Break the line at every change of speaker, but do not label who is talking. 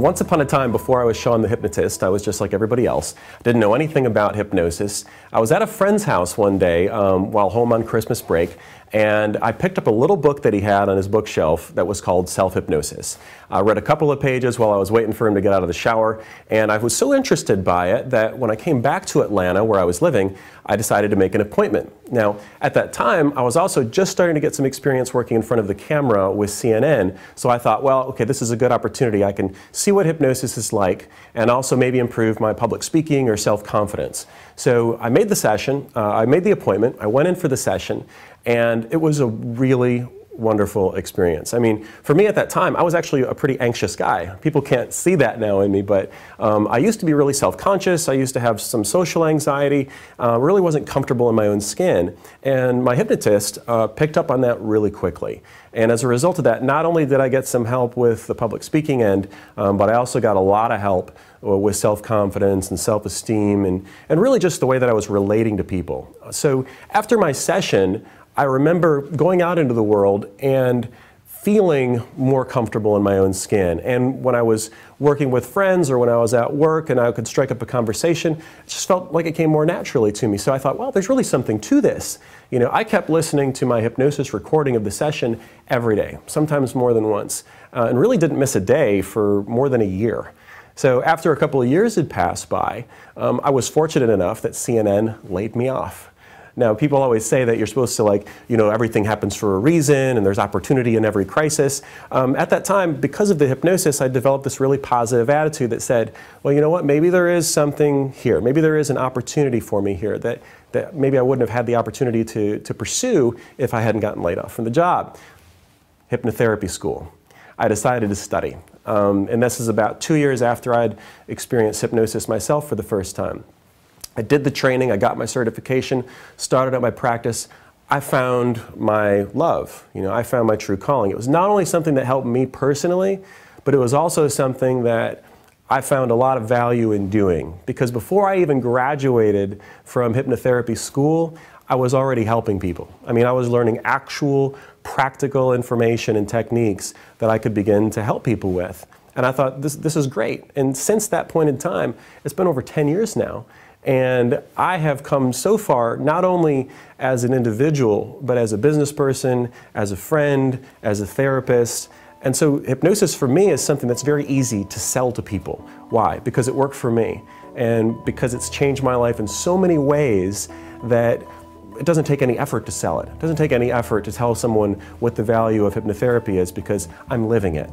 once upon a time, before I was Sean the hypnotist, I was just like everybody else. Didn't know anything about hypnosis. I was at a friend's house one day um, while home on Christmas break, and I picked up a little book that he had on his bookshelf that was called Self Hypnosis. I read a couple of pages while I was waiting for him to get out of the shower, and I was so interested by it that when I came back to Atlanta, where I was living, I decided to make an appointment. Now, at that time, I was also just starting to get some experience working in front of the camera with CNN. So I thought, well, okay, this is a good opportunity. I can see what hypnosis is like and also maybe improve my public speaking or self confidence. So I made the session, uh, I made the appointment, I went in for the session, and it was a really wonderful experience. I mean, for me at that time, I was actually a pretty anxious guy. People can't see that now in me, but um, I used to be really self conscious. I used to have some social anxiety, uh, really wasn't comfortable in my own skin. And my hypnotist uh, picked up on that really quickly. And as a result of that, not only did I get some help with the public speaking end, um, but I also got a lot of help uh, with self confidence and self esteem and, and really just the way that I was relating to people. So after my session, I remember going out into the world and feeling more comfortable in my own skin. And when I was working with friends or when I was at work and I could strike up a conversation, it just felt like it came more naturally to me. So I thought, well, there's really something to this. You know, I kept listening to my hypnosis recording of the session every day, sometimes more than once, uh, and really didn't miss a day for more than a year. So after a couple of years had passed by, um, I was fortunate enough that CNN laid me off. Now, people always say that you're supposed to, like, you know, everything happens for a reason and there's opportunity in every crisis. Um, at that time, because of the hypnosis, I developed this really positive attitude that said, well, you know what, maybe there is something here. Maybe there is an opportunity for me here that, that maybe I wouldn't have had the opportunity to, to pursue if I hadn't gotten laid off from the job. Hypnotherapy school. I decided to study. Um, and this is about two years after I'd experienced hypnosis myself for the first time. I did the training, I got my certification, started up my practice. I found my love, you know, I found my true calling. It was not only something that helped me personally, but it was also something that I found a lot of value in doing because before I even graduated from hypnotherapy school, I was already helping people. I mean, I was learning actual practical information and techniques that I could begin to help people with. And I thought, this, this is great. And since that point in time, it's been over 10 years now, and I have come so far, not only as an individual, but as a business person, as a friend, as a therapist. And so hypnosis for me is something that's very easy to sell to people. Why? Because it worked for me. And because it's changed my life in so many ways that it doesn't take any effort to sell it. It doesn't take any effort to tell someone what the value of hypnotherapy is because I'm living it.